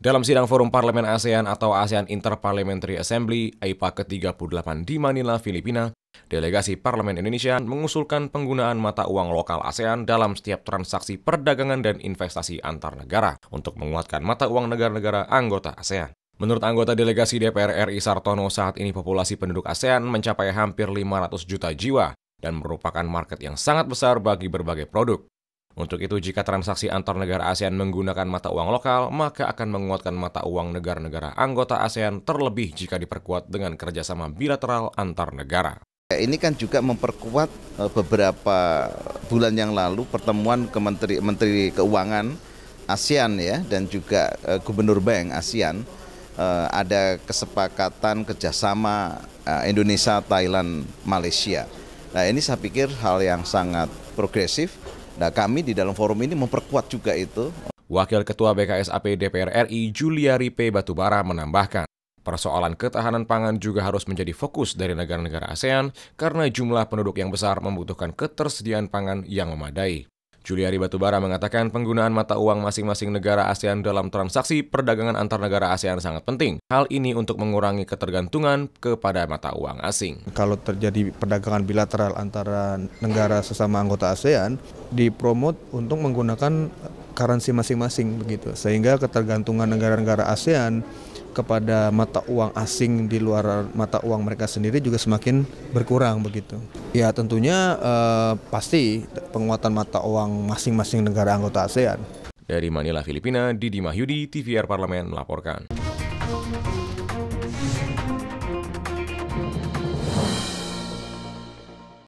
Dalam sidang Forum Parlemen ASEAN atau ASEAN Interparliamentary Assembly (AIPA) ke-38 di Manila, Filipina, delegasi Parlemen Indonesia mengusulkan penggunaan mata uang lokal ASEAN dalam setiap transaksi perdagangan dan investasi antar negara untuk menguatkan mata uang negara-negara anggota ASEAN. Menurut anggota delegasi DPR RI Sartono, saat ini populasi penduduk ASEAN mencapai hampir 500 juta jiwa dan merupakan market yang sangat besar bagi berbagai produk. Untuk itu, jika transaksi antar negara ASEAN menggunakan mata uang lokal, maka akan menguatkan mata uang negara-negara anggota ASEAN terlebih jika diperkuat dengan kerjasama bilateral antar negara. Ini kan juga memperkuat eh, beberapa bulan yang lalu pertemuan Kementeri, Menteri Keuangan ASEAN ya dan juga eh, Gubernur Bank ASEAN eh, ada kesepakatan kerjasama Indonesia, Thailand, Malaysia. Nah ini saya pikir hal yang sangat progresif. Nah kami di dalam forum ini memperkuat juga itu. Wakil Ketua BKSAP DPR RI Juliari P. Batubara menambahkan, persoalan ketahanan pangan juga harus menjadi fokus dari negara-negara ASEAN karena jumlah penduduk yang besar membutuhkan ketersediaan pangan yang memadai. Juliari Batubara mengatakan penggunaan mata uang masing-masing negara ASEAN dalam transaksi perdagangan antar negara ASEAN sangat penting. Hal ini untuk mengurangi ketergantungan kepada mata uang asing. Kalau terjadi perdagangan bilateral antara negara sesama anggota ASEAN, dipromot untuk menggunakan currency masing-masing begitu. Sehingga ketergantungan negara-negara ASEAN kepada mata uang asing di luar mata uang mereka sendiri juga semakin berkurang begitu. Ya tentunya eh, pasti penguatan mata uang masing-masing negara anggota ASEAN. Dari Manila, Filipina, Didi Mahyudi, TVR Parlemen melaporkan.